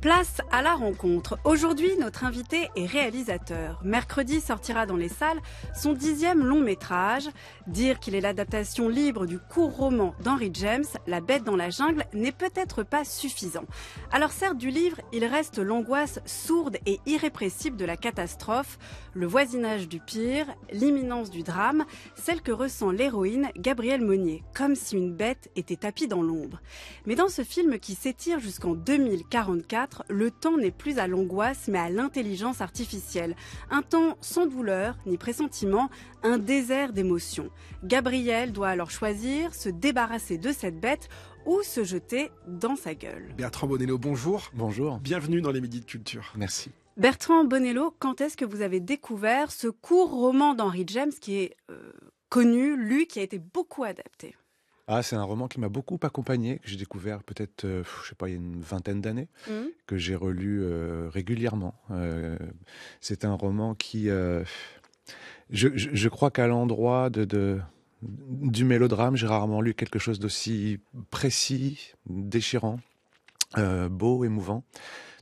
Place à la rencontre. Aujourd'hui, notre invité est réalisateur. Mercredi sortira dans les salles son dixième long métrage. Dire qu'il est l'adaptation libre du court roman d'Henry James, La bête dans la jungle, n'est peut-être pas suffisant. Alors certes, du livre, il reste l'angoisse sourde et irrépressible de la catastrophe, le voisinage du pire, l'imminence du drame, celle que ressent l'héroïne Gabrielle Monnier, comme si une bête était tapie dans l'ombre. Mais dans ce film qui s'étire jusqu'en 2044, le temps n'est plus à l'angoisse mais à l'intelligence artificielle. Un temps sans douleur ni pressentiment, un désert d'émotions. Gabriel doit alors choisir, se débarrasser de cette bête ou se jeter dans sa gueule. Bertrand Bonello, bonjour. Bonjour. Bienvenue dans les Midi de Culture. Merci. Bertrand Bonello, quand est-ce que vous avez découvert ce court roman d'Henry James qui est euh, connu, lu, qui a été beaucoup adapté ah, c'est un roman qui m'a beaucoup accompagné, que j'ai découvert peut-être, euh, je sais pas, il y a une vingtaine d'années, mmh. que j'ai relu euh, régulièrement. Euh, c'est un roman qui, je, crois qu'à l'endroit de, du mélodrame, j'ai rarement lu quelque chose d'aussi précis, déchirant, beau, émouvant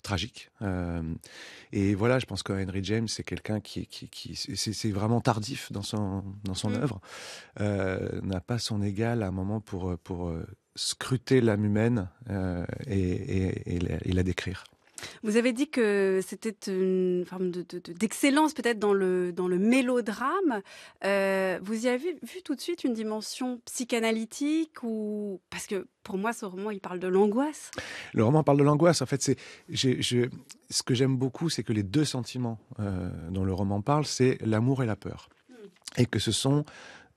tragique. Euh, et voilà, je pense que Henry James, c'est quelqu'un qui, qui, qui c'est vraiment tardif dans son, dans son mm. œuvre, euh, n'a pas son égal à un moment pour, pour euh, scruter l'âme humaine et, et, et la décrire. Vous avez dit que c'était une forme d'excellence peut-être dans le, dans le mélodrame. Euh, vous y avez vu tout de suite une dimension psychanalytique ou parce que pour moi, ce roman, il parle de l'angoisse. Le roman parle de l'angoisse. En fait, c'est ce que j'aime beaucoup, c'est que les deux sentiments euh, dont le roman parle, c'est l'amour et la peur, hmm. et que ce sont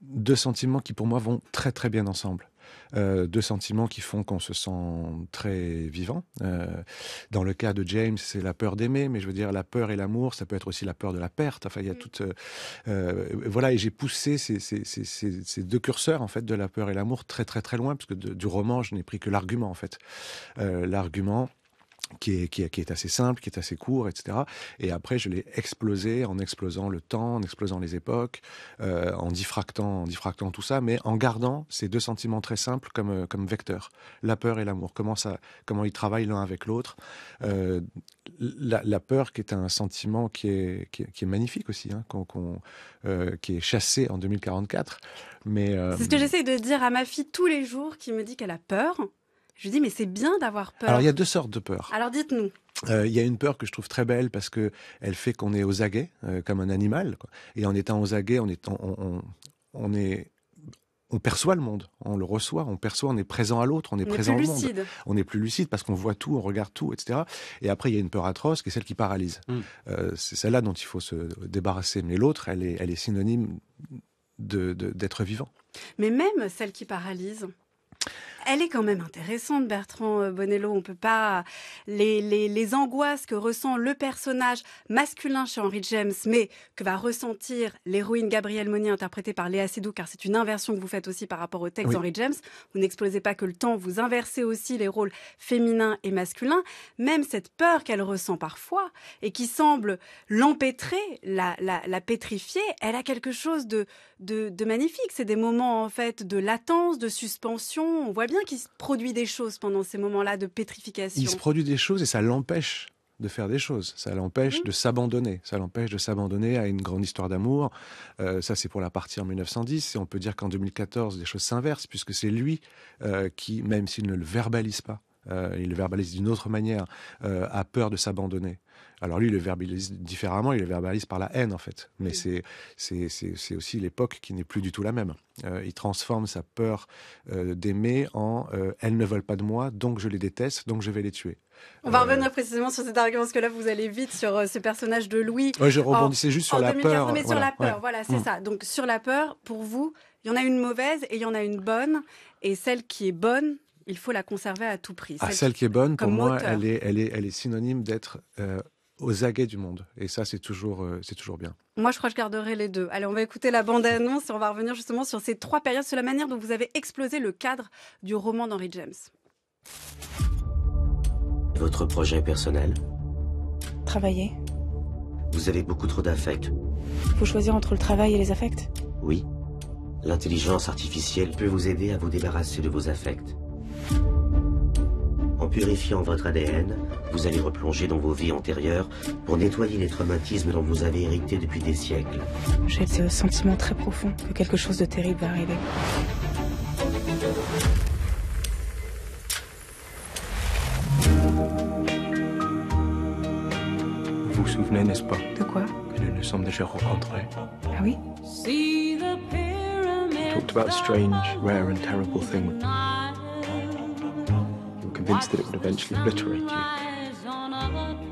deux sentiments qui pour moi vont très très bien ensemble de euh, deux sentiments qui font qu'on se sent très vivant. Euh, dans le cas de James, c'est la peur d'aimer, mais je veux dire, la peur et l'amour, ça peut être aussi la peur de la perte. Enfin, il y a mm. toute. Euh, voilà, et j'ai poussé ces, ces, deux curseurs, en fait, de la peur et l'amour très, très, très loin, parce que du roman, je n'ai pris que l'argument, en fait. l'argument qui est, assez simple, qui est assez court, etc. Et après, je l'ai explosé en explosant le temps, en explosant les époques, euh, en, diffractant, en diffractant tout ça, mais en gardant ces deux sentiments très simples comme, euh, comme vecteurs, la peur et l'amour, comment, ça, comment ils travaillent l'un avec l'autre. Euh, la, peur qui est un sentiment qui est, qui est, magnifique aussi, hein, qui est chassé en 2044. Mais, C'est ce que j'essaie de dire à ma fille tous les jours qui me dit qu'elle a peur. Je lui dis, mais c'est bien d'avoir peur. Alors, il y a deux sortes de peurs. Alors, dites-nous. Euh, il y a une peur que je trouve très belle parce que elle fait qu'on est aux aguets, euh, comme un animal. Et en étant aux aguets, on est, on, est on perçoit le monde, on le reçoit, on perçoit, on est présent à l'autre, on est présent plus au monde. Lucide. On est plus lucide parce qu'on voit tout, on regarde tout, etc. Et après, il y a une peur atroce qui est celle qui paralyse. Mm. Euh, c'est celle-là dont il faut se débarrasser. Mais l'autre, elle est, elle est synonyme d'être de, d'être vivant. Mais même celle qui paralyse elle est quand même intéressante, Bertrand euh, Bonello. On peut pas les, les, angoisses que ressent le personnage masculin chez Henry James, mais que va ressentir l'héroïne Gabrielle Monnier interprétée par Léa Seydoux, car c'est une inversion que vous faites aussi par rapport au texte Henry d'Henry James. Vous n'explosez pas que le temps, vous inversez aussi les rôles féminins et masculins. Même cette peur qu'elle ressent parfois et qui semble l'empêtrer, la, pétrifier, elle a quelque chose de, de, de magnifique. C'est des moments en fait de latence, de suspension. On voit bien qui se produit des choses pendant ces moments-là de pétrification. Il se produit des choses et ça l'empêche de faire des choses. Ça l'empêche mmh. de s'abandonner. Ça l'empêche de s'abandonner à une grande histoire d'amour. Euh, ça, c'est pour la partie en 1910. Et on peut dire qu'en 2014, les choses s'inversent, puisque c'est lui euh, qui, même s'il ne le verbalise pas, euh, il le verbalise d'une autre manière, euh, a peur de s'abandonner. Alors lui, il le verbalise différemment, il le verbalise par la haine en fait. Mais c'est aussi l'époque qui n'est plus du tout la même. Euh, il transforme sa peur d'aimer en elles ne veulent pas de moi, donc je les déteste, donc je vais les tuer. On va revenir précisément sur cet argument parce que là vous allez vite sur ce personnage de Louis. Oui, je rebondissais juste sur la, peur, voilà, c'est mm. ça. Donc sur la peur, pour vous, il y en a une mauvaise et il y en a une bonne. Et celle qui est bonne, il faut la conserver à tout prix. Ah, celle, qui est bonne, pour moi, elle est, elle, est, elle est synonyme d'être euh, aux aguets du monde. Et ça, c'est toujours, euh, c'est toujours bien. Moi, je crois que je garderai les deux. Allez, on va écouter la bande-annonce et on va revenir justement sur ces trois périodes, sur la manière dont vous avez explosé le cadre du roman d'Henry James. Votre projet personnel Travailler. Vous avez beaucoup trop d'affects. Faut choisir entre le travail et les affects Oui. L'intelligence artificielle peut vous aider à vous débarrasser de vos affects purifiant votre ADN, vous allez replonger dans vos vies antérieures pour nettoyer les traumatismes dont vous avez hérité depuis des siècles. J'ai ce sentiment très profond que quelque chose de terrible va arriver. Vous vous souvenez, n'est-ce pas De quoi Que nous nous sommes déjà rencontrés. Ah oui about strange, rare and terrible thing convinced that it would eventually obliterate you.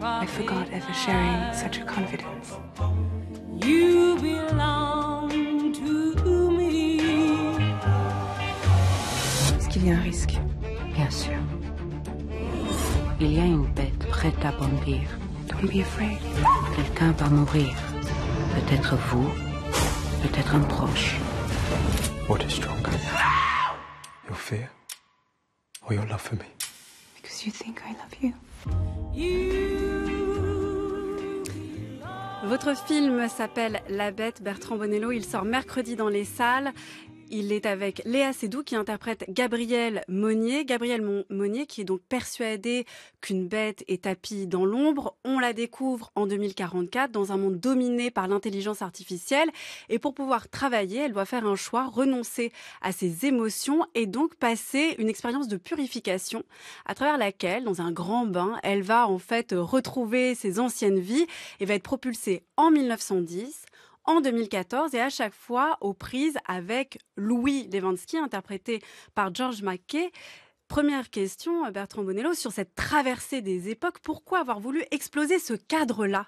I forgot ever sharing such a confidence. You belong to me. Est-ce qu'il y a un risque Bien sûr. Il y a une bête prête à bondir. Don't be afraid. Quelqu'un va mourir. Peut-être vous, peut-être un proche. What is stronger? Your fear or your love for me? Votre film s'appelle La Bête, Bertrand Bonello. Il sort mercredi dans les salles. Il est avec Léa Seydoux qui interprète Gabriel Monnier. Gabriel Monnier qui est donc persuadé qu'une bête est tapie dans l'ombre. On la découvre en 2044 dans un monde dominé par l'intelligence artificielle. Et pour pouvoir travailler, elle doit faire un choix, renoncer à ses émotions et donc passer une expérience de purification à travers laquelle, dans un grand bain, elle va en fait retrouver ses anciennes vies et va être propulsée en 1910 en 2014 et à chaque fois aux prises avec Louis Levansky, interprété par George Mackay. Première question, Bertrand Bonello, sur cette traversée des époques, pourquoi avoir voulu exploser ce cadre-là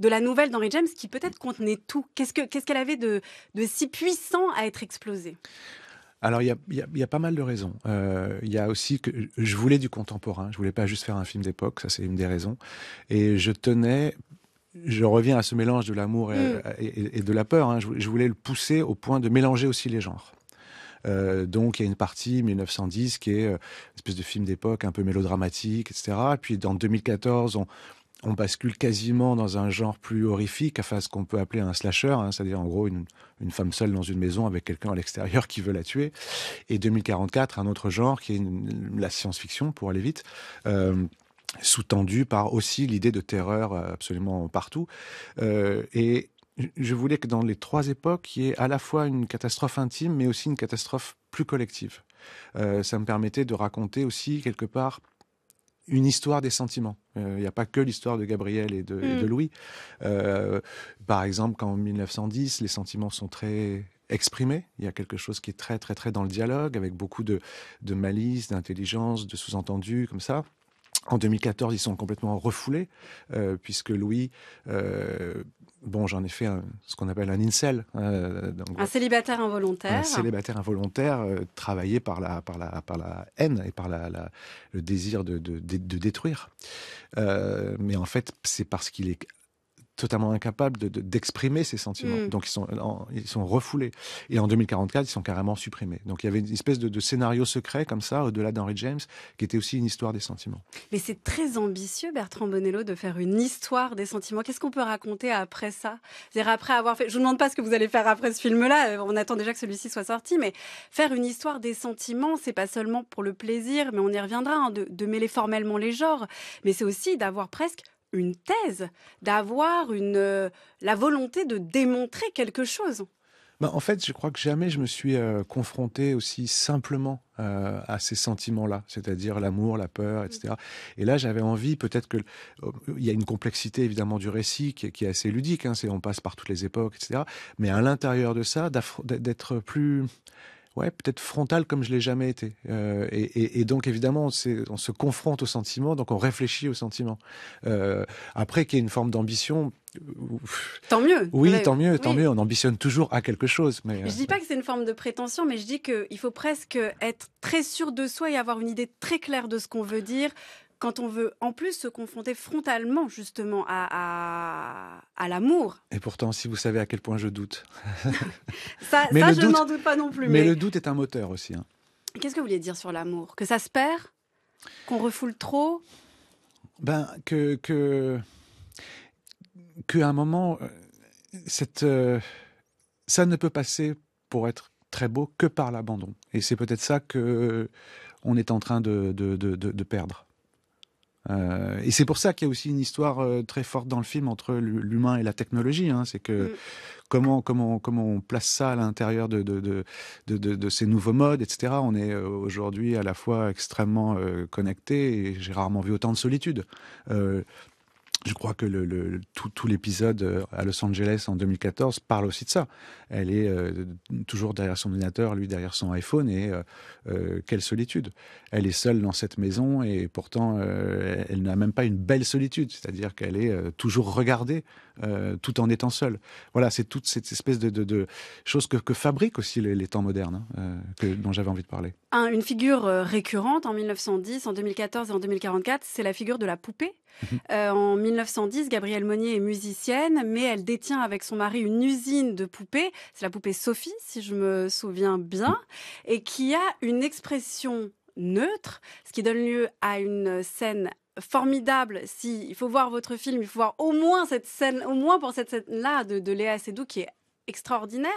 de la nouvelle d'Henry James qui peut-être contenait tout Qu'est-ce qu'elle avait de, si puissant à être explosé alors, il y, a, pas mal de raisons. Euh, il y a aussi que je voulais du contemporain. Je voulais pas juste faire un film d'époque. Ça, c'est une des raisons. Et je tenais je reviens à ce mélange de l'amour et, mm. de la peur. Hein. Je, voulais le pousser au point de mélanger aussi les genres. Euh, donc il y a une partie 1910 qui est euh, une espèce de film d'époque un peu mélodramatique, etc. puis dans 2014, on, bascule quasiment dans un genre plus horrifique, à ce qu'on peut appeler un slasher, hein. c'est-à-dire en gros une, femme seule dans une maison avec quelqu'un à l'extérieur qui veut la tuer. Et 2044, un autre genre qui est la science-fiction, pour aller vite. Euh, sous-tendu par aussi l'idée de terreur euh, absolument partout. Euh, et je voulais que dans les trois époques, il y ait à la fois une catastrophe intime, mais aussi une catastrophe plus collective. Euh, ça me permettait de raconter aussi, quelque part, une histoire des sentiments. Il n'y a pas que l'histoire de Gabriel et de, mm. Louis. par exemple, quand en 1910, les sentiments sont très exprimés, il y a quelque chose qui est très, très, très dans le dialogue, avec beaucoup de, de malice, d'intelligence, de sous-entendus, comme ça. En 2014, ils sont complètement refoulés, euh, puisque Louis, euh, bon, j'en ai fait ce qu'on appelle un incel. Hein, un célibataire involontaire. Un célibataire involontaire, euh, travaillé par la, par, par la haine et par la, le désir de détruire. mais en fait, c'est parce qu'il est totalement incapables d'exprimer de, ces sentiments. Mm. Donc ils sont, ils sont refoulés. Et en 2044, ils sont carrément supprimés. Donc il y avait une espèce de, scénario secret comme ça, au-delà d'Henry James, qui était aussi une histoire des sentiments. Mais c'est très ambitieux, Bertrand Bonello, de faire une histoire des sentiments. Qu'est-ce qu'on peut raconter après ça après avoir fait... Je ne vous demande pas ce que vous allez faire après ce film-là, euh, on attend déjà que celui-ci soit sorti, mais faire une histoire des sentiments, c'est pas seulement pour le plaisir, mais on y reviendra, hein, de mêler formellement les genres, mais c'est aussi d'avoir presque une thèse, d'avoir une euh, la volonté de démontrer quelque chose. Bah, en fait, je crois que jamais je me suis euh, confronté aussi simplement euh, à ces sentiments-là, c'est-à-dire l'amour, la peur, etc. Et là, j'avais envie, peut-être que il y a une complexité évidemment du récit qui, est assez ludique. Hein, on passe par toutes les époques, etc. Mais à l'intérieur de ça, d'être plus ouais, peut-être frontal comme je l'ai jamais été. Euh, et, donc évidemment, on, on se confronte aux sentiments, donc on réfléchit aux sentiments. Euh, après, qu'il y ait une forme d'ambition. Euh, tant mieux. Oui, tant mieux, tant mieux. On ambitionne toujours à quelque chose. Mais je dis pas que c'est une forme de prétention, mais je dis qu'il faut presque être très sûr de soi et avoir une idée très claire de ce qu'on veut dire, quand on veut en plus se confronter frontalement justement à, l'amour. Et pourtant, si vous savez à quel point je doute. ça, je n'en doute pas non plus. Mais, le doute est un moteur aussi. Hein. Qu'est-ce que vous vouliez dire sur l'amour Que ça se perd Qu'on refoule trop Ben, que. qu'à un moment, euh, cette, euh, ça ne peut passer pour être très beau que par l'abandon. Et c'est peut-être ça que euh, on est en train de, de, de perdre. Euh, et c'est pour ça qu'il y a aussi une histoire euh, très forte dans le film entre l'humain et la technologie. Hein. C'est que mm. comment, comment, comment on place ça à l'intérieur de de, de, ces nouveaux modes, etc. On est euh, aujourd'hui à la fois extrêmement connectés connecté et j'ai rarement vu autant de solitude je crois que le, tout, l'épisode euh, à Los Angeles en 2014 parle aussi de ça. Elle est euh, toujours derrière son ordinateur, lui derrière son iPhone, et euh, quelle solitude. Elle est seule dans cette maison, et pourtant, elle n'a même pas une belle solitude, c'est-à-dire qu'elle est toujours regardée euh, tout en étant seul. Voilà, c'est toute cette espèce de, de, choses que, fabriquent aussi les, temps modernes, hein, euh, dont j'avais envie de parler. une figure euh, récurrente en 1910, en 2014 et en 2044, c'est la figure de la poupée. Mhm. en 1910, Gabrielle Monnier est musicienne, mais elle détient avec son mari une usine de poupées. C'est la poupée Sophie, si je me souviens bien, et qui a une expression neutre, ce qui donne lieu à une scène formidable. Si il faut voir votre film, il faut voir au moins cette scène, au moins pour cette scène-là de, Léa Seydoux qui est extraordinaire,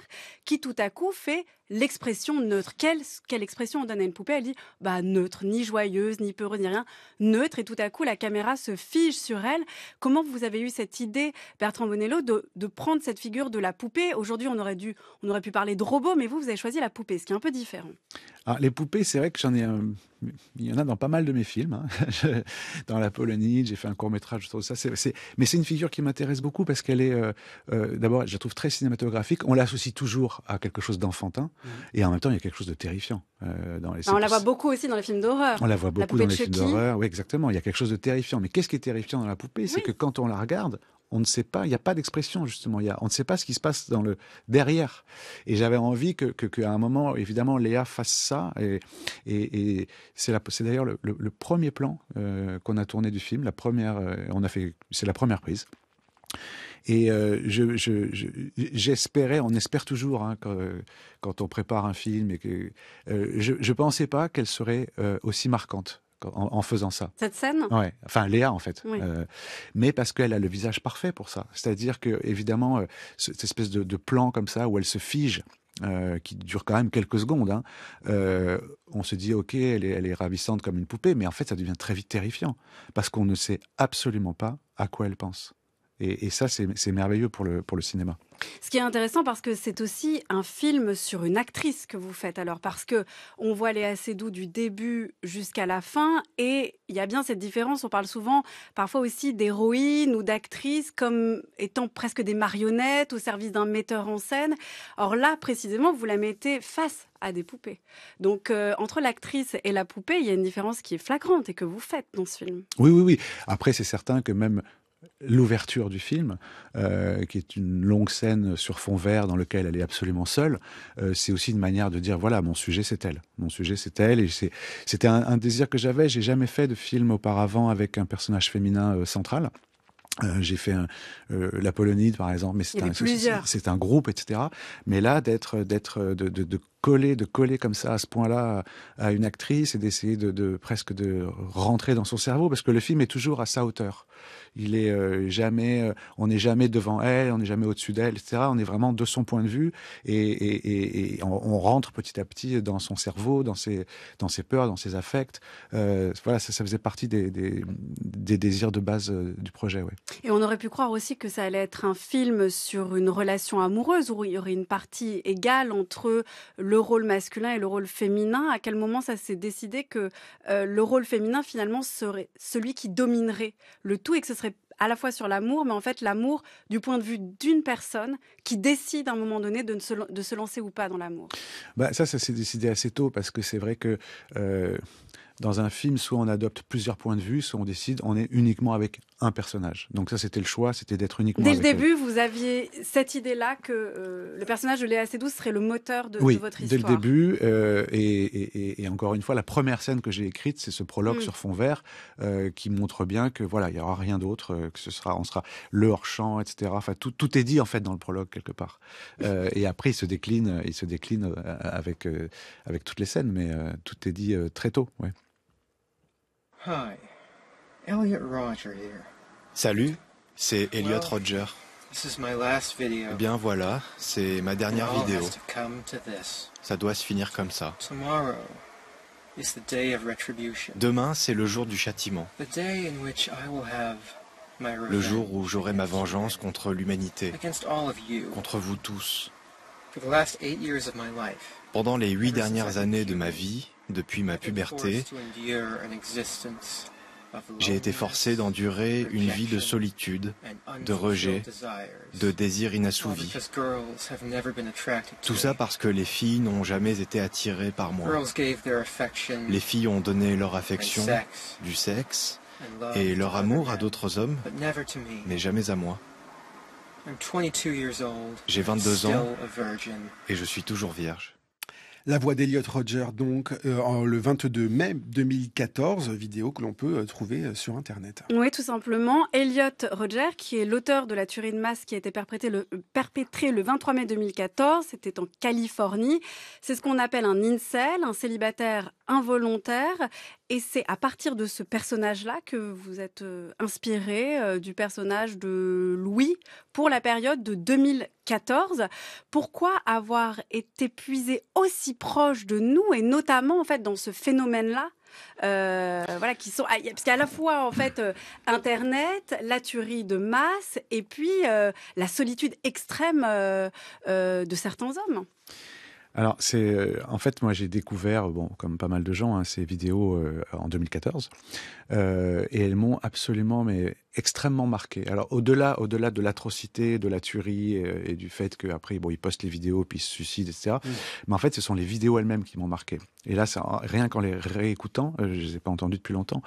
qui tout à coup fait l'expression neutre. Quelle, expression on donne à une poupée Elle dit bah neutre, ni joyeuse, ni peureuse, ni rien, neutre. Et tout à coup, la caméra se fige sur elle. Comment vous avez eu cette idée, Bertrand Bonello, de, prendre cette figure de la poupée Aujourd'hui, on aurait dû, on aurait pu parler de robot, mais vous, vous avez choisi la poupée, ce qui est un peu différent. Ah, les poupées, c'est vrai que j'en ai Il y en a dans pas mal de mes films. Hein. dans La Polonie, j'ai fait un court métrage sur ça. Mais c'est une figure qui m'intéresse beaucoup parce qu'elle est, euh, euh, d'abord, je la trouve très cinématographique. On l'associe toujours à quelque chose d'enfantin. Et en même temps, il y a quelque chose de terrifiant. Euh, dans les... Bah, on la voit beaucoup aussi dans les films d'horreur. On la voit beaucoup dans les films d'horreur. Oui, exactement. Il y a quelque chose de terrifiant. Mais qu'est-ce qui est terrifiant dans la poupée C'est que quand on la regarde, on ne sait pas, il n'y a pas d'expression justement, il y a, on ne sait pas ce qui se passe dans le derrière. Et j'avais envie que, qu'à un moment, évidemment, Léa fasse ça. Et, et, c'est, la, c'est d'ailleurs le, premier plan euh, qu'on a tourné du film. La première, euh, on a fait, c'est la première prise. Et euh, j'espérais, on espère toujours hein, quand, on prépare un film, et que euh, je ne pensais pas qu'elle serait euh, aussi marquante. En, faisant ça. Cette scène Oui, enfin Léa en fait. mais parce qu'elle a le visage parfait pour ça. C'est-à-dire que, évidemment, cette espèce de, plan comme ça où elle se fige. qui dure quand même quelques secondes. Hein, on se dit, ok, elle est, ravissante comme une poupée, mais en fait, ça devient très vite terrifiant, parce qu'on ne sait absolument pas à quoi elle pense. Et, ça, c'est merveilleux pour le, pour le cinéma. Ce qui est intéressant parce que c'est aussi un film sur une actrice que vous faites. Alors parce que on voit assez doux du début jusqu'à la fin et il y a bien cette différence. On parle souvent parfois aussi d'héroïne ou d'actrices comme étant presque des marionnettes au service d'un metteur en scène. Or là précisément vous la mettez face à des poupées. Donc euh, entre l'actrice et la poupée, il y a une différence qui est flagrante et que vous faites dans ce film. Oui oui oui. Après c'est certain que même l'ouverture du film, euh, qui est une longue scène sur fond vert dans lequel elle est absolument seule, euh, c'est aussi une manière de dire voilà mon sujet c'est elle, mon sujet c'est elle et c'était un, désir que j'avais. J'ai jamais fait de film auparavant avec un personnage féminin euh, central. j'ai fait la Polonide par exemple, mais c'est un, groupe, etc. Mais là, d'être, d'être, de, coller, de coller comme ça à ce point-là à une actrice et d'essayer de, presque de rentrer dans son cerveau parce que le film est toujours à sa hauteur. Il est euh, jamais, euh, on n'est jamais devant elle, on n'est jamais au-dessus d'elle, etc. On est vraiment de son point de vue et, on, rentre petit à petit dans son cerveau, dans ses, dans ses peurs, dans ses affects. Euh, voilà, ça, ça, faisait partie des, des, désirs de base du projet. Ouais. Et on aurait pu croire aussi que ça allait être un film sur une relation amoureuse où il y aurait une partie égale entre le le rôle masculin et le rôle féminin. À quel moment ça s'est décidé que euh, le rôle féminin finalement serait celui qui dominerait le tout et que ce serait à la fois sur l'amour, mais en fait l'amour du point de vue d'une personne qui décide à un moment donné de, se, de se lancer ou pas dans l'amour bah Ça, ça s'est décidé assez tôt parce que c'est vrai que euh, dans un film, soit on adopte plusieurs points de vue, soit on décide on est uniquement avec un personnage. Donc ça, c'était le choix, c'était d'être uniquement. Dès le début, vous aviez cette idée-là que euh, le personnage de Léa Seydoux serait le moteur de, votre histoire. Dès le début, euh, et, encore une fois, la première scène que j'ai écrite, c'est ce prologue mm. sur fond vert euh, qui montre bien que voilà, il n'y aura rien d'autre, que ce sera, on sera le hors champ, etc. Enfin, tout, est dit en fait dans le prologue quelque part. et après, il se décline, il se décline avec avec toutes les scènes, mais tout est dit très tôt. Ouais. Hi, Elliot Roger here. Salut, c'est Elliot Roger. Eh bien voilà, c'est ma dernière vidéo. Ça doit se finir comme ça. Demain, c'est le jour du châtiment. Le jour où j'aurai ma vengeance contre l'humanité, contre vous tous. Pendant les huit dernières années de ma vie, depuis ma puberté, j'ai été forcé d'endurer une vie de solitude, de rejet, de désirs inassouvis. Tout ça parce que les filles n'ont jamais été attirées par moi. Les filles ont donné leur affection, du sexe, et leur amour à d'autres hommes, mais jamais à moi. J'ai 22 ans et je suis toujours vierge. La voix d'Eliot Roger, donc, euh, le 22 mai 2014, vidéo que l'on peut euh, trouver euh, sur Internet. Oui, tout simplement. Elliot Roger, qui est l'auteur de la tuerie de masse qui a été perpétrée le, perpétrée le 23 mai 2014, c'était en Californie. C'est ce qu'on appelle un incel, un célibataire involontaire. Et c'est à partir de ce personnage-là que vous êtes euh, inspiré euh, du personnage de Louis pour la période de 2014. Pourquoi avoir été puisé aussi proche de nous et notamment en fait dans ce phénomène-là euh, voilà, qui sont, ah, parce qu'à à la fois en fait Internet, la tuerie de masse et puis la solitude extrême de certains hommes. Alors, c'est euh, en fait, moi, j'ai découvert, bon, comme pas mal de gens, hein, ces vidéos euh, en 2014, euh, et elles m'ont absolument, mais extrêmement marqué. Alors, au-delà, au-delà de l'atrocité, de la tuerie et, du fait qu'après, bon, ils postent les vidéos puis ils se suicident, etc. Mm. Mais en fait, ce sont les vidéos elles-mêmes qui m'ont marqué. Et là, ça, rien qu'en les réécoutant, je je les ai pas entendues depuis longtemps,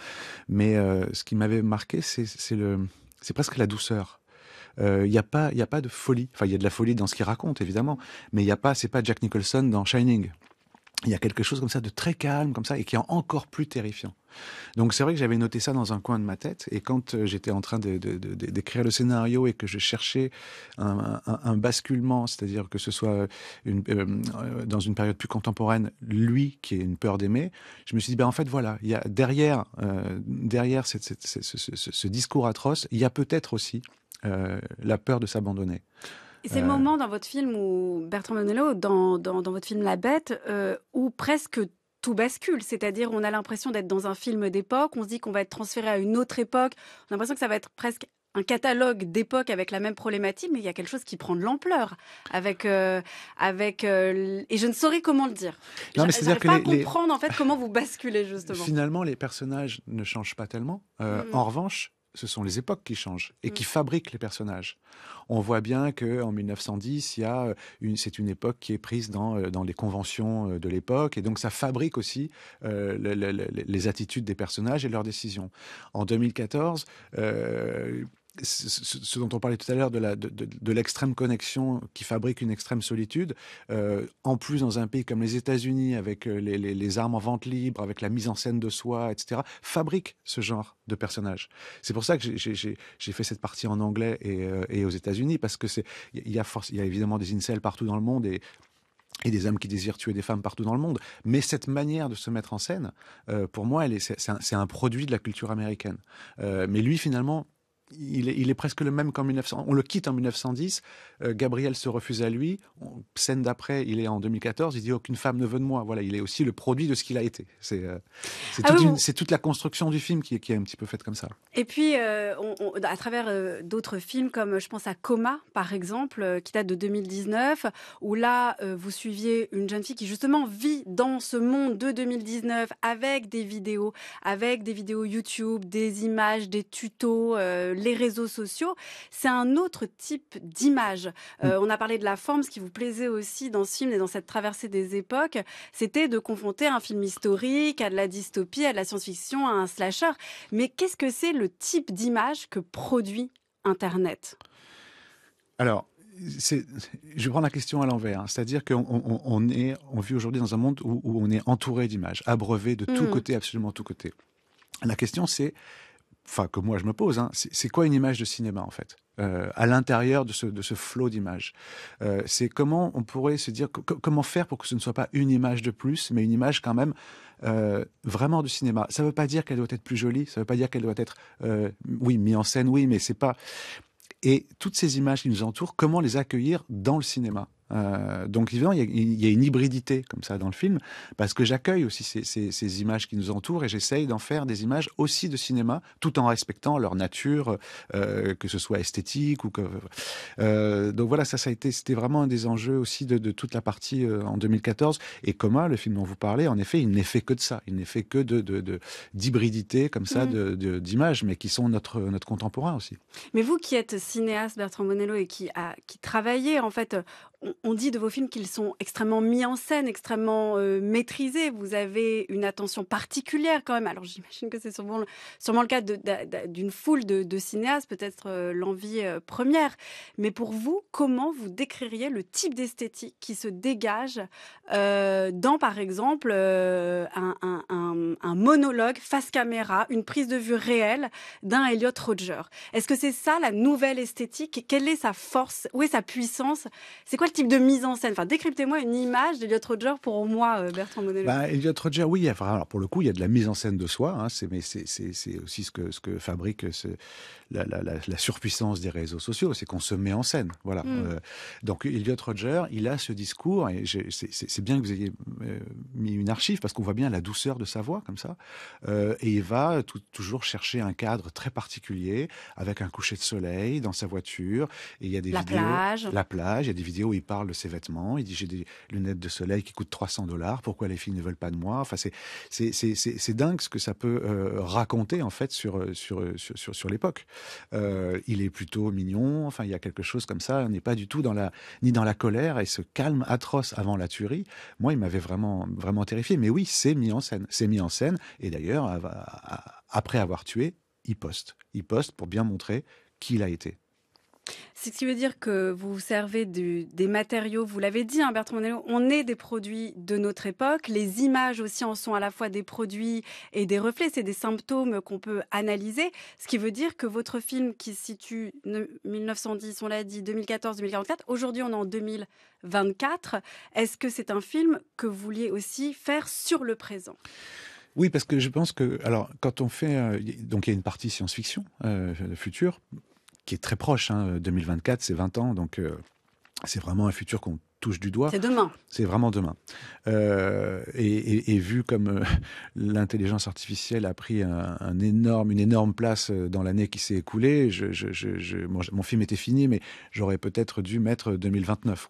mais ce qui m'avait marqué, c'est c'est presque la douceur euh, il n'y a, pas, y a pas de folie. Enfin, il y a de la folie dans ce qu'il raconte, évidemment, mais il y' a pas, c'est pas Jack Nicholson dans Shining. Il y a quelque chose comme ça de très calme, comme ça, et qui est encore plus terrifiant. Donc c'est vrai que j'avais noté ça dans un coin de ma tête, et quand euh, j'étais en train d'écrire le scénario et que je cherchais un, basculement, c'est-à-dire que ce soit euh, dans une période plus contemporaine, lui qui est une peur d'aimer, je me suis dit, ben en fait voilà, y a derrière, derrière ce, discours atroce, il y a peut-être aussi euh, la peur de s'abandonner. C'est le euh, moment dans votre film où Bertrand Bonello, dans, dans, votre film La Bête, euh, où presque tout bascule. C'est-à-dire, on a l'impression d'être dans un film d'époque, on se dit qu'on va être transféré à une autre époque, on a l'impression que ça va être presque un catalogue d'époque avec la même problématique, mais il y a quelque chose qui prend de l'ampleur avec avec et je ne saurais comment le dire. je ne cest pas comprendre en fait comment vous basculez justement. Finalement, les personnages ne changent pas tellement. En revanche, ce sont les époques qui changent et qui mm. fabriquent les personnages. On voit bien que en 1910, il euh, une, c'est une époque qui est prise dans, euh, dans les conventions euh, de l'époque et donc ça fabrique aussi les attitudes des personnages et leurs décisions. En 2014, ce dont on parlait tout à l'heure de l'extrême connexion qui fabrique une extrême solitude, euh, en plus dans un pays comme les États-Unis, avec euh, les, armes en vente libre, avec la mise en scène de soi, etc., fabrique ce genre de personnage. C'est pour ça que j'ai fait cette partie en anglais et, euh, aux États-Unis, parce que c'est il y, a évidemment des incels partout dans le monde et des hommes qui désirent tuer des femmes partout dans le monde. Mais cette manière de se mettre en scène, pour moi, c'est un, produit de la culture américaine. mais lui, finalement, il est, presque le même qu'en 1900. On le quitte en 1910. Euh, Gabriel se refuse à lui. scène d'après, il est en 2014. Il dit aucune oh, femme ne veut de moi. Voilà, il est aussi le produit de ce qu'il a été. C'est euh, ah toute, la construction du film qui, est un petit peu faite comme ça. Et puis, euh, à travers d'autres films, comme je pense à Coma, par exemple, qui date de 2019, où là, vous suiviez une jeune fille qui justement vit dans ce monde de 2019 avec des vidéos, avec des vidéos YouTube, des images, des tutos les réseaux sociaux, c'est un autre type d'image. Euh, mm. on a parlé de la forme, ce qui vous plaisait aussi dans ce film et dans cette traversée des époques, c'était de confronter un film historique à de la dystopie, à de la science-fiction, à un slasher. Mais qu'est-ce que c'est le type d'image que produit Internet Alors, je prends la question à l'envers. Hein. C'est-à-dire qu'on on vit aujourd'hui dans un monde où, on est entouré d'images, abreuvé de tous mm. côtés, absolument tous côtés. La question, c'est enfin que moi je me pose, hein. c'est quoi une image de cinéma en fait euh, à l'intérieur de ce, de ce flot d'images. Euh, c'est comment on pourrait se dire, comment faire pour que ce ne soit pas une image de plus, mais une image quand même euh, vraiment du cinéma. Ça ne veut pas dire qu'elle doit être plus jolie, ça ne veut pas dire qu'elle doit être, oui, mise en scène, oui, mais c'est pas... Et toutes ces images qui nous entourent, comment les accueillir dans le cinéma euh, donc évidemment, il y, a, une hybridité comme ça dans le film, parce que j'accueille aussi ces, images qui nous entourent et j'essaye d'en faire des images aussi de cinéma, tout en respectant leur nature, euh, que ce soit esthétique ou que. Euh, donc voilà, ça, ça a été, c'était vraiment un des enjeux aussi de, toute la partie en 2014. Et Coma, le film dont vous parlez, en effet, il n'est fait que de ça, il n'est fait que de, d'hybridité comme ça, mmh. d'images, mais qui sont notre notre contemporain aussi. Mais vous qui êtes cinéaste Bertrand Bonello et qui a qui travaillait en fait on dit de vos films qu'ils sont extrêmement mis en scène, extrêmement euh, maîtrisés. Vous avez une attention particulière quand même. Alors j'imagine que c'est sûrement, le cas d'une foule de, cinéastes, peut-être euh, l'envie euh, première. Mais pour vous, comment vous décririez le type d'esthétique qui se dégage dans, par exemple, un, monologue face caméra, une prise de vue réelle d'un Elliot Roger Est-ce que c'est ça la nouvelle esthétique Quelle est sa force Où est sa puissance C'est quoi le type de mise en scène. Enfin, décryptez-moi une image d'Eliot Roger pour moi, euh, Bertrand Monello. Bah, Roger, oui. alors pour le coup, il y a de la mise en scène de soi. Hein, c'est, mais c'est, aussi ce que, ce que fabrique euh, la, surpuissance des réseaux sociaux, c'est qu'on se met en scène. Voilà. Mm. Euh, donc Eliot Roger, il a ce discours, et c'est, bien que vous ayez mis une archive parce qu'on voit bien la douceur de sa voix comme ça. et il va toujours chercher un cadre très particulier avec un coucher de soleil dans sa voiture. Et il y a des la plage. la plage. Il y a des vidéos où il parle parle de ses vêtements. Il dit j'ai des lunettes de soleil qui coûtent 300 dollars. Pourquoi les filles ne veulent pas de moi Enfin, c'est c'est dingue ce que ça peut euh, raconter en fait sur euh, euh, sur sur, l'époque. il est plutôt mignon. Enfin, il y a quelque chose comme ça. On n'est pas du tout dans la ni dans la colère et ce calme atroce avant la tuerie. Moi, il m'avait vraiment vraiment terrifié. Mais oui, c'est mis en scène. C'est mis en scène. Et d'ailleurs, après avoir tué, il poste. Il poste pour bien montrer qui il a été. C'est Ce qui veut dire que vous vous servez des matériaux, vous l'avez dit, hein, Bertrand Monello, on est des produits de notre époque. Les images aussi en sont à la fois des produits et des reflets, c'est des symptômes qu'on peut analyser. Ce qui veut dire que votre film qui se situe 1910, on l'a dit, 2014-2044, aujourd'hui on est en 2024. Est-ce que c'est un film que vous vouliez aussi faire sur le présent oui, parce que je pense que alors quand on fait euh, donc il y a une partie science-fiction le euh, futur, qui est très proche. 2024, hein, euh, c'est 20 ans, donc euh, c'est vraiment un futur qu'on touche du doigt. C'est demain. C'est vraiment demain. Euh, et, vu comme l'intelligence artificielle a pris un, énorme, une énorme place dans l'année qui s'est écoulée, je, mon film était fini, mais j'aurais peut-être dû mettre 2029.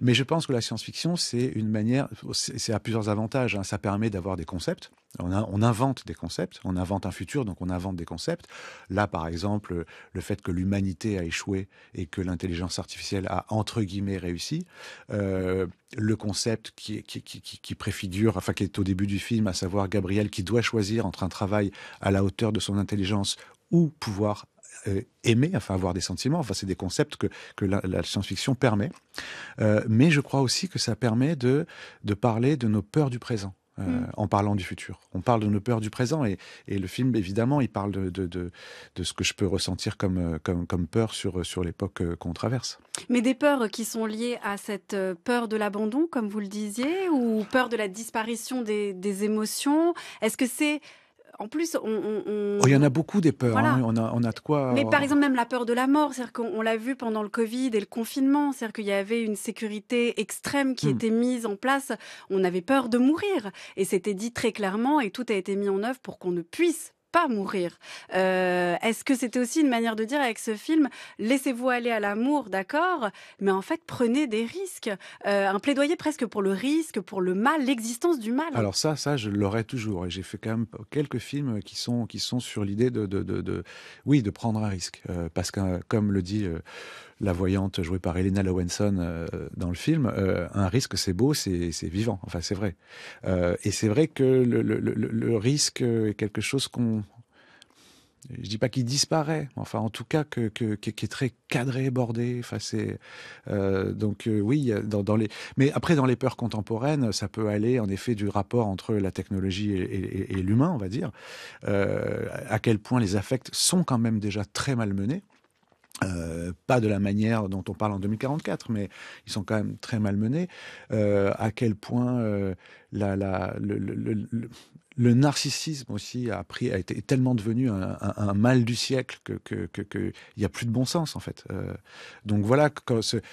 mais je pense que la science-fiction, c'est une manière, c'est à plusieurs avantages. Hein. Ça permet d'avoir des concepts on, invente des concepts, on invente un futur, donc on invente des concepts. Là, par exemple, le fait que l'humanité a échoué et que l'intelligence artificielle a, entre guillemets, réussi. Euh, le concept qui, qui, préfigure, enfin qui est au début du film, à savoir Gabriel qui doit choisir entre un travail à la hauteur de son intelligence ou pouvoir euh, aimer, enfin avoir des sentiments. Enfin, c'est des concepts que, la, science-fiction permet. Euh, mais je crois aussi que ça permet de parler de nos peurs du présent. Euh, hmm. en parlant du futur. On parle de nos peurs du présent et, le film, évidemment, il parle de, ce que je peux ressentir comme, euh, peur sur, euh, l'époque qu'on traverse. Mais des peurs qui sont liées à cette peur de l'abandon, comme vous le disiez, ou peur de la disparition des émotions. Est-ce que c'est en plus, on. Oh, il y en a beaucoup des peurs. Hein, on, a, de quoi. Mais par euh, exemple, même la peur de la mort, c'est-à-dire qu'on l'a vu pendant le Covid et le confinement, c'est-à-dire qu'il y avait une sécurité extrême qui hmm. était mise en place. On avait peur de mourir. Et c'était dit très clairement et tout a été mis en œuvre pour qu'on ne puisse pas mourir. Euh, est-ce que c'était aussi une manière de dire avec ce film, laissez-vous aller à l'amour, d'accord, mais en fait prenez des risques, euh, un plaidoyer presque pour le risque, pour le mal, l'existence du mal. Alors ça, ça je l'aurais toujours, et j'ai fait quand même quelques films qui sont qui sont sur l'idée de, de, de, oui de prendre un risque, euh, parce que comme le dit la voyante jouée par Elena Lowenson euh, dans le film, euh, un risque c'est beau, c'est vivant, enfin c'est vrai. Euh, et c'est vrai que le, risque est quelque chose qu'on... Je dis pas qu'il disparaît, enfin en tout cas que, que, qui est très cadré, bordé. Enfin donc oui dans, les. Mais après dans les peurs contemporaines, ça peut aller en effet du rapport entre la technologie et, et l'humain, on va dire. à quel point les affects sont quand même déjà très malmenés euh, pas de la manière dont on parle en 2044, mais ils sont quand même très malmenés. Euh, à quel point euh, le, narcissisme aussi a, a été tellement devenu un, mal du siècle que qu'il que, a plus de bon sens en fait. donc voilà, que cette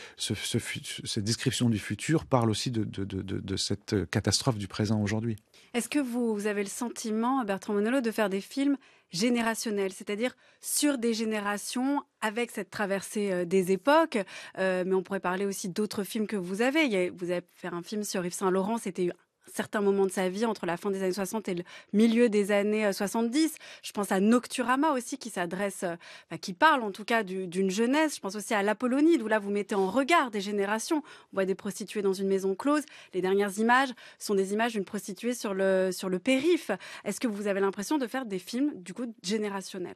description du futur parle aussi de cette catastrophe du présent aujourd'hui. Est-ce que vous, avez le sentiment, Bertrand Monolo, de faire des films générationnels, c'est-à-dire sur des générations avec cette traversée euh, des époques euh, Mais on pourrait parler aussi d'autres films que vous avez. vous avez fait un film sur Yves Saint-Laurent, c'était certains moments de sa vie entre la fin des années 60 et le milieu des années 70. Euh, Je pense à Nocturama aussi qui s'adresse, euh, bah, qui parle en tout cas d'une jeunesse. Je pense aussi à l'Apollonide où là vous mettez en regard des générations. On voit des prostituées dans une maison close. Les dernières images sont des images d'une prostituée sur le, sur le périph. Est-ce que vous avez l'impression de faire des films du coup générationnels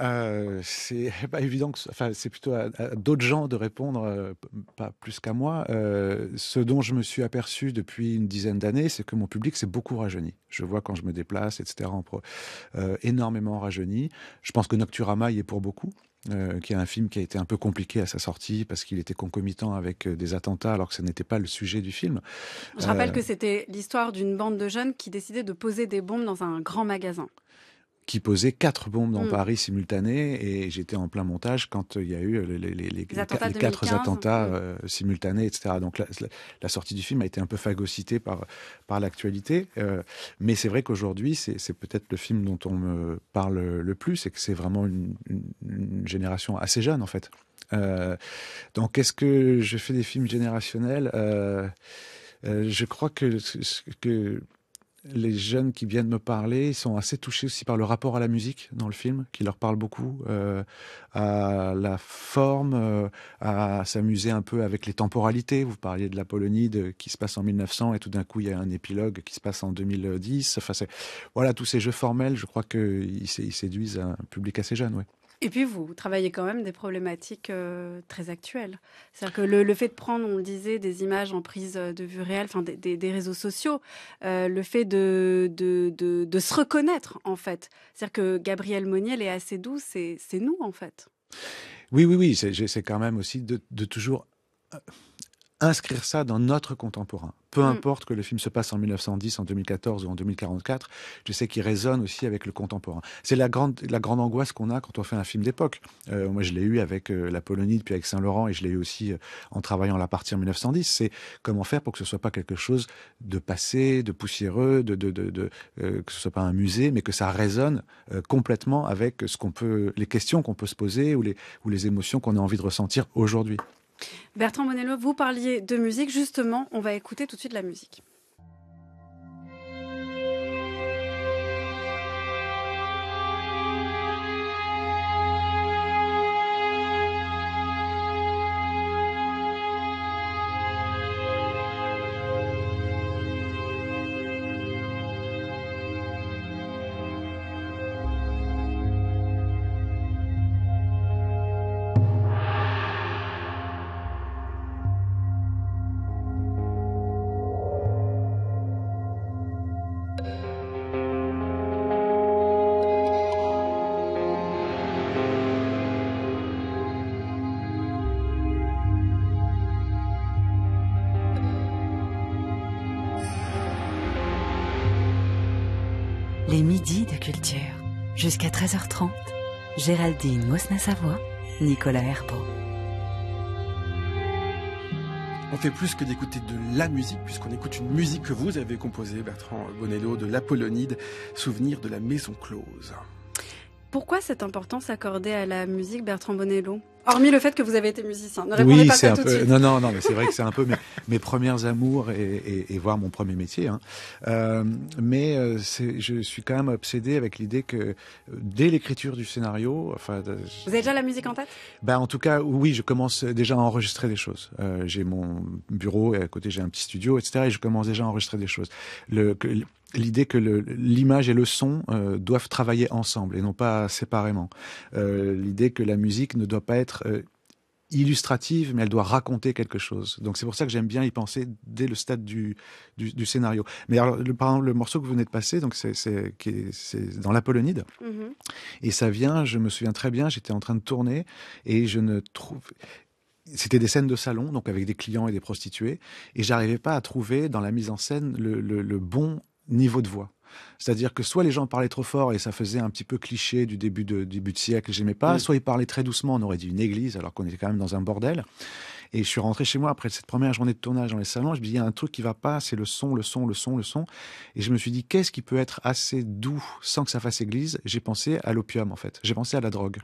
euh, c'est pas évident que, c'est plutôt à, d'autres gens de répondre, euh, pas plus qu'à moi. Euh, ce dont je me suis aperçu depuis une dizaine d'années, c'est que mon public s'est beaucoup rajeuni. Je vois quand je me déplace, etc., énormément rajeuni. Je pense que Nocturama y est pour beaucoup. qui est un film qui a été un peu compliqué à sa sortie parce qu'il était concomitant avec des attentats alors que ce n'était pas le sujet du film. Je rappelle que c'était l'histoire d'une bande de jeunes qui décidaient de poser des bombes dans un grand magasin qui posait quatre bombes dans mm. Paris simultanées et j'étais en plein montage quand euh, il y a eu euh, les, quatre attentats euh. simultanés, etc. Donc la, sortie du film a été un peu phagocytée par, par l'actualité, mais c'est vrai qu'aujourd'hui c'est peut-être le film dont on me parle le plus et que c'est vraiment une, génération assez jeune en fait. donc est-ce que je fais des films générationnels je crois que, que les jeunes qui viennent me parler, sont assez touchés aussi par le rapport à la musique dans le film, qui leur parle beaucoup, euh, à la forme, euh, à s'amuser un peu avec les temporalités. Vous parliez de la Polonie qui se passe en 1900 et tout d'un coup il y a un épilogue qui se passe en 2010. Enfin, voilà, tous ces jeux formels, je crois qu'ils séduisent un public assez jeune. Et puis vous travaillez quand même des problématiques euh, très actuelles. C'est-à-dire que le, fait de prendre, on le disait, des images en prise de vue réelle, enfin des, réseaux sociaux, euh, le fait de de, se reconnaître en fait. C'est-à-dire que Gabriel Moniel est assez doux, c'est nous en fait. Oui, oui, oui, c'est quand même aussi de toujours euh, inscrire ça dans notre contemporain. Peu mm. importe que le film se passe en 1910, en 2014 ou en 2044, je sais qu'il résonne aussi avec le contemporain. C'est la grande, la grande angoisse qu'on a quand on fait un film d'époque. Euh, moi, je l'ai eu avec euh, la Polonie, puis avec Saint-Laurent, et je l'ai eu aussi euh, en travaillant la partie en 1910. C'est comment faire pour que ce soit pas quelque chose de passé, de poussiéreux, de que ce soit pas un musée, mais que ça résonne complètement avec ce qu'on peut, les questions qu'on peut se poser ou les, ou les émotions qu'on a envie de ressentir aujourd'hui. Bertrand Bonello, vous parliez de musique, justement, on va écouter tout de suite la musique. À 13h30, Géraldine Mosna-Savoie, Nicolas Herbeau. On fait plus que d'écouter de la musique, puisqu'on écoute une musique que vous avez composée, Bertrand Bonello, de l'Apollonide, souvenir de la maison close. Pourquoi cette importance accordée à la musique, Bertrand Bonello Hormis le fait que vous avez été musicien. Ne oui, pas Non, non, non, mais c'est vrai que c'est un peu mes, mes premières amours et, et, et, voir mon premier métier. Hein. Euh, mais euh, je suis quand même obsédé avec l'idée que euh, dès l'écriture du scénario, enfin, vous avez déjà la musique en tête Bah, en tout cas, oui, je commence déjà à enregistrer des choses. Euh, j'ai mon bureau et à côté j'ai un petit studio, etc. Et je commence déjà à enregistrer des choses. Le, l'idée que l'image et le son euh, doivent travailler ensemble et non pas séparément. Euh, l'idée que la musique ne doit pas être euh, illustrative, mais elle doit raconter quelque chose. Donc c'est pour ça que j'aime bien y penser dès le stade du, du, scénario. Mais alors, le, par exemple, le morceau que vous venez de passer, donc c'est c'est dans l'Apollonide, mm-hmm. et ça vient, je me souviens très bien, j'étais en train de tourner et je ne trouve c'était des scènes de salon, donc avec des clients et des prostituées, et j'arrivais pas à trouver dans la mise en scène le, le, le bon niveau de voix. C'est-à-dire que soit les gens parlaient trop fort et ça faisait un petit peu cliché du début de, début de siècle, j'aimais pas, mm. soit ils parlaient très doucement, on aurait dit une église alors qu'on était quand même dans un bordel. Et je suis rentré chez moi après cette première journée de tournage dans les salons, je me dis il y a un truc qui va pas, c'est le son, le son, le son, le son. Et je me suis dit qu'est-ce qui peut être assez doux sans que ça fasse église J'ai pensé à l'opium en fait, j'ai pensé à la drogue.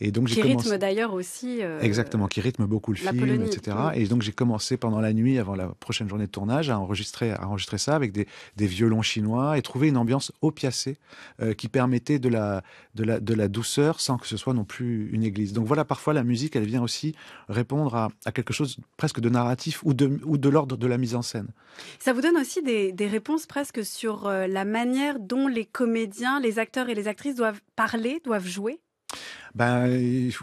Et donc qui commencé... rythme d'ailleurs aussi. Euh, Exactement, qui rythme beaucoup le film, etc. Et donc j'ai commencé pendant la nuit, avant la prochaine journée de tournage, à enregistrer, à enregistrer ça avec des, violons chinois et trouver une ambiance opiacée euh, qui permettait de la, de, la, de la douceur sans que ce soit non plus une église. Donc voilà, parfois la musique, elle vient aussi répondre à, à quelque chose presque de narratif ou de, ou de l'ordre de la mise en scène. Ça vous donne aussi des, des réponses presque sur euh, la manière dont les comédiens, les acteurs et les actrices doivent parler, doivent jouer ben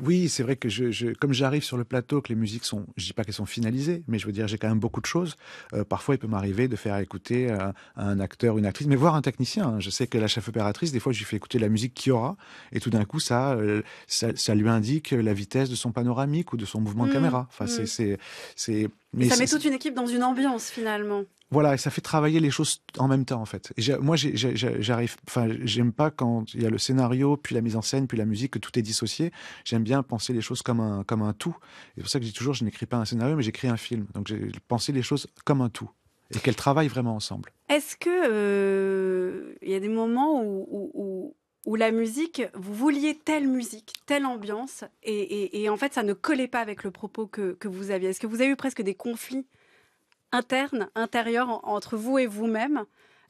oui, c'est vrai que je, comme j'arrive sur le plateau, que les musiques sont, je dis pas qu'elles sont finalisées, mais je veux dire j'ai quand même beaucoup de choses. Euh, parfois, il peut m'arriver de faire écouter euh, un acteur, une actrice, mais voir un technicien. Hein. Je sais que la chef opératrice, des fois, je lui fais écouter la musique qu'il y aura, et tout d'un coup, ça, euh, ça, lui indique la vitesse de son panoramique ou de son mouvement de mmh, caméra. Mmh. ça met toute une équipe dans une ambiance finalement. Voilà, et ça fait travailler les choses en même temps, en fait. Et moi, j'arrive, enfin, j'aime pas quand il y a le scénario, puis la mise en scène, puis la musique, que tout est dissocié. J'aime bien penser les choses comme un, comme un tout. Et c'est pour ça que je dis toujours, je n'écris pas un scénario, mais j'écris un film. Donc, j'ai pensé les choses comme un tout et qu'elles travaillent vraiment ensemble. Est-ce que euh, il y a des moments où, où, la musique, vous vouliez telle musique, telle ambiance, et, et, en fait ça ne collait pas avec le propos que, que vous aviez Est-ce que vous avez eu presque des conflits interne, intérieur entre vous et vous-même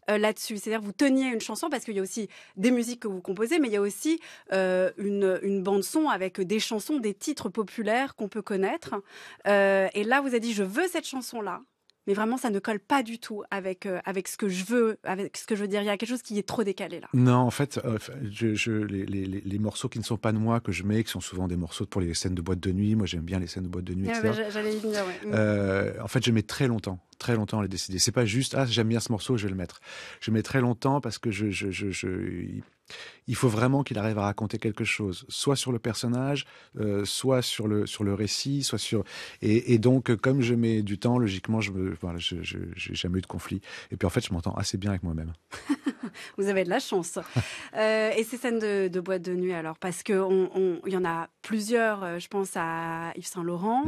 euh, là-dessus. C'est-à-dire vous teniez une chanson parce qu'il y a aussi des musiques que vous composez, mais il y a aussi euh, une, une, bande son avec des chansons, des titres populaires qu'on peut connaître. Euh, et là, vous avez dit je veux cette chanson-là mais vraiment ça ne colle pas du tout avec euh, avec ce que je veux avec ce que je veux dire il y a quelque chose qui est trop décalé là non en fait euh, je, les, les, les, morceaux qui ne sont pas de moi que je mets qui sont souvent des morceaux pour les scènes de boîte de nuit moi j'aime bien les scènes de boîte de nuit ah mm. euh, en fait je mets très longtemps très longtemps à les décider c'est pas juste ah j'aime bien ce morceau je vais le mettre je mets très longtemps parce que je, je il faut vraiment qu'il arrive à raconter quelque chose, soit sur le personnage, euh, soit sur le, sur le récit, soit sur... Et, donc, euh, comme je mets du temps, logiquement, je n'ai voilà, je, jamais eu de conflit. Et puis, en fait, je m'entends assez bien avec moi-même. Vous avez de la chance. Euh, et ces scènes de, boîte de nuit, alors, parce qu'il on, y en a plusieurs, je pense à Yves Saint-Laurent,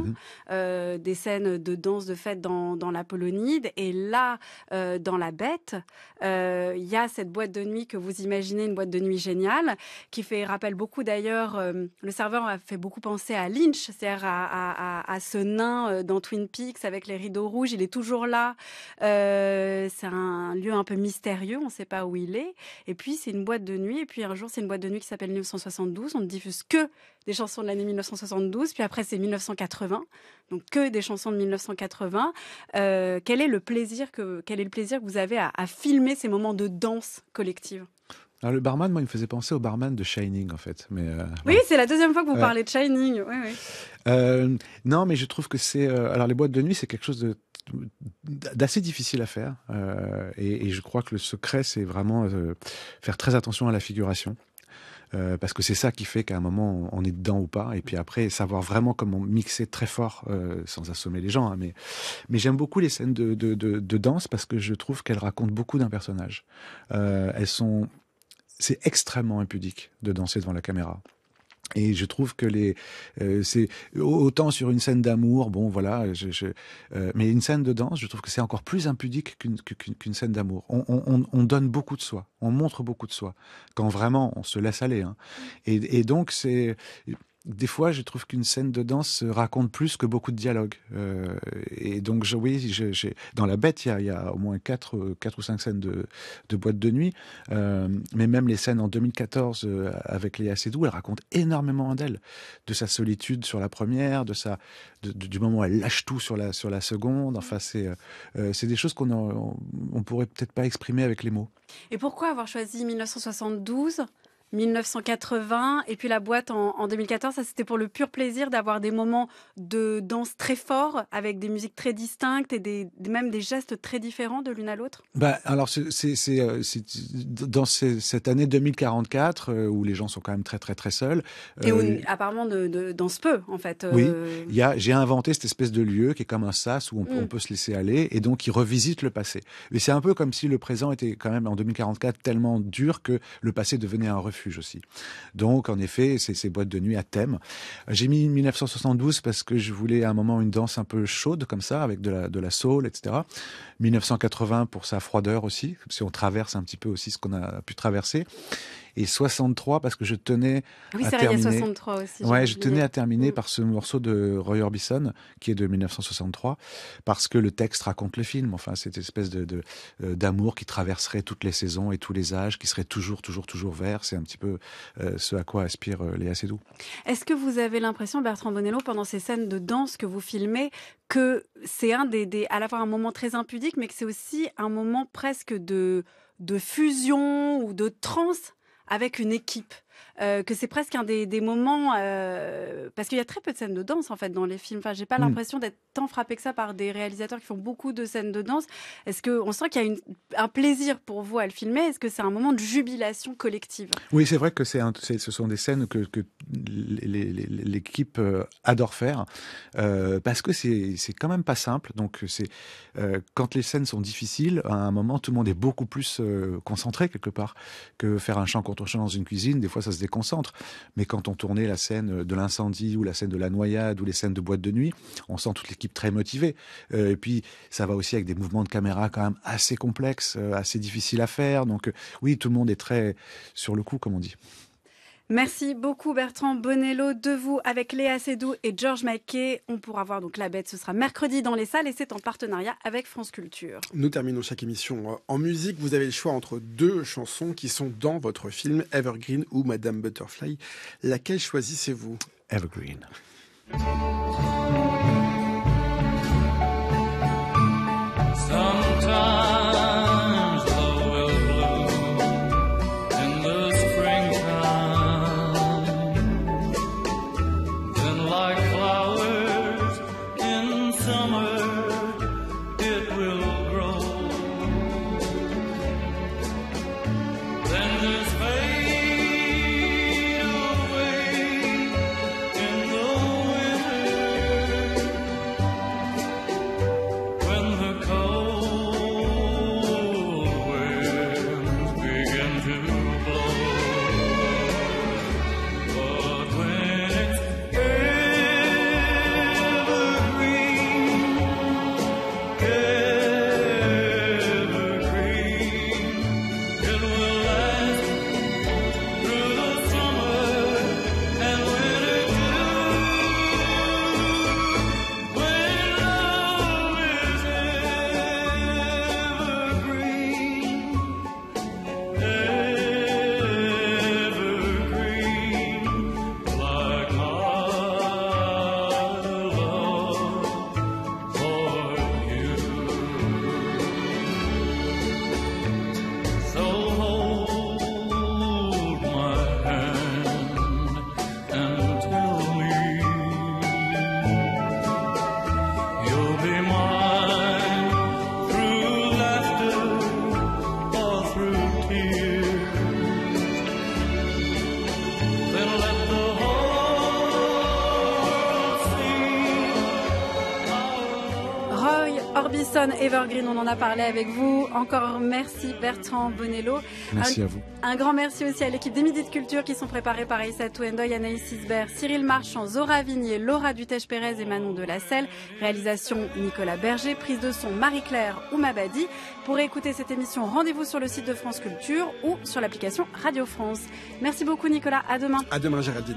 mm-hmm. des scènes de danse de fête dans, dans la Polonide, et là, dans La Bête, il y a cette boîte de nuit que vous imaginez, une boîte de nuit génial, qui fait rappelle beaucoup d'ailleurs, euh, le serveur a fait beaucoup penser à Lynch, c'est-à-dire à, ce nain euh, dans Twin Peaks avec les rideaux rouges, il est toujours là. Euh, c'est un lieu un peu mystérieux, on ne sait pas où il est. Et puis c'est une boîte de nuit, et puis un jour c'est une boîte de nuit qui s'appelle 1972, on ne diffuse que des chansons de l'année 1972, puis après c'est 1980, donc que des chansons de 1980. quel est le plaisir que quel est le plaisir que vous avez à filmer ces moments de danse collective ah, le barman, moi, il me faisait penser au barman de Shining, en fait. Mais, euh, oui, c'est la deuxième fois que vous parlez de Shining. Euh, non, mais je trouve que c'est. Euh, alors, les boîtes de nuit, c'est quelque chose de d'assez difficile à faire et, je crois que le secret c'est vraiment faire très attention à la figuration parce que c'est ça qui fait qu'à un moment on est dedans ou pas, et puis après savoir vraiment comment mixer très fort sans assommer les gens. Hein, mais, mais j'aime beaucoup les scènes de, de, danse parce que je trouve qu'elles racontent beaucoup d'un personnage. elles sont c'est extrêmement impudique de danser devant la caméra. Et je trouve que les, euh, c'est autant sur une scène d'amour, bon voilà, je, euh, mais une scène de danse, je trouve que c'est encore plus impudique qu'une scène d'amour. On, donne beaucoup de soi, on montre beaucoup de soi quand vraiment on se laisse aller. Hein. et donc c'est des fois, je trouve qu'une scène de danse raconte plus que beaucoup de dialogues. Euh, et donc, oui, dans La Bête, il y, a, au moins 4, ou 5 scènes de, boîte de nuit. Euh, mais même les scènes en 2014 euh, avec Léa Seydoux, elles racontent énormément d'elle. De sa solitude sur la première, de du moment où elle lâche tout sur la, sur la seconde. Enfin, c'est des choses qu'on ne pourrait peut-être pas exprimer avec les mots. Et pourquoi avoir choisi 1972 1980 et puis la boîte en, 2014 ça c'était pour le pur plaisir d'avoir des moments de danse très forts avec des musiques très distinctes et des, même des gestes très différents de l'une à l'autre bah, alors c'est euh, dans cette année 2044 euh, où les gens sont quand même très très très seuls et où euh, apparemment de, de, danse peu en fait oui il j'ai inventé cette espèce de lieu qui est comme un sas où on, mm. on peut se laisser aller et donc qui revisite le passé mais c'est un peu comme si le présent était quand même en 2044 tellement dur que le passé devenait un refuge aussi. Donc, en effet, c'est ces boîtes de nuit à thème. J'ai mis 1972 parce que je voulais à un moment une danse un peu chaude comme ça, avec de la, de la etc. 1980 pour sa froideur aussi, si on traverse un petit peu aussi ce qu'on a pu traverser et 63 parce que je tenais ah à terminer. aussi. Ouais, je tenais à terminer par ce morceau de Roy Orbison qui est de 1963 parce que le texte raconte le film. Enfin, cette espèce de euh, d'amour qui traverserait toutes les saisons et tous les âges, qui serait toujours, toujours, toujours vert. C'est un petit peu euh, ce à quoi aspire Les euh, Léa Seydoux. Est-ce que vous avez l'impression, Bertrand Bonello, pendant ces scènes de danse que vous filmez, que c'est un des, à la fois un moment très impudique, mais que c'est aussi un moment presque de de fusion ou de transe avec une équipe euh, que c'est presque un des, moments euh, parce qu'il y a très peu de scènes de danse en fait dans les films. Enfin, j'ai pas hmm. l'impression d'être tant frappé que ça par des réalisateurs qui font beaucoup de scènes de danse. Est-ce que on sent qu'il y a un plaisir pour vous à le filmer Est-ce que c'est un moment de jubilation collective Oui, c'est vrai que c'est, ce sont des scènes que, l'équipe euh, adore faire parce que c'est, c'est quand même pas simple. Donc c'est quand les scènes sont difficiles, à un moment tout le monde est beaucoup plus concentré quelque part que faire un chant contre chant dans une cuisine. Des fois ça se déconcentre. Mais quand on tournait la scène de l'incendie ou la scène de la noyade ou les scènes de boîte de nuit, on sent toute l'équipe très motivée. Euh, et puis, ça va aussi avec des mouvements de caméra quand même assez complexes, euh, assez difficiles à faire. Donc, euh, oui, tout le monde est très sur le coup, comme on dit. Merci beaucoup Bertrand Bonello de vous avec Léa Seydoux et George Maquet. On pourra voir donc la bête, ce sera mercredi dans les salles et c'est en partenariat avec France Culture. Nous terminons chaque émission euh, en musique. Vous avez le choix entre deux chansons qui sont dans votre film Evergreen ou Madame Butterfly. Laquelle choisissez-vous Evergreen. Evergreen, on en a parlé avec vous. Encore merci Bertrand Bonello. Merci à vous. Un grand merci aussi à l'équipe des de Culture qui sont préparés par Issa Touendoy, Anaïs Sisbert, Cyril Marchand, Zora Vignier, Laura Dutèche-Pérez et Manon de la Réalisation Nicolas Berger, prise de son Marie-Claire Mabadi. Pour écouter cette émission, rendez-vous sur le site de France Culture ou sur l'application Radio France. Merci beaucoup Nicolas, à demain. À demain Géraldine.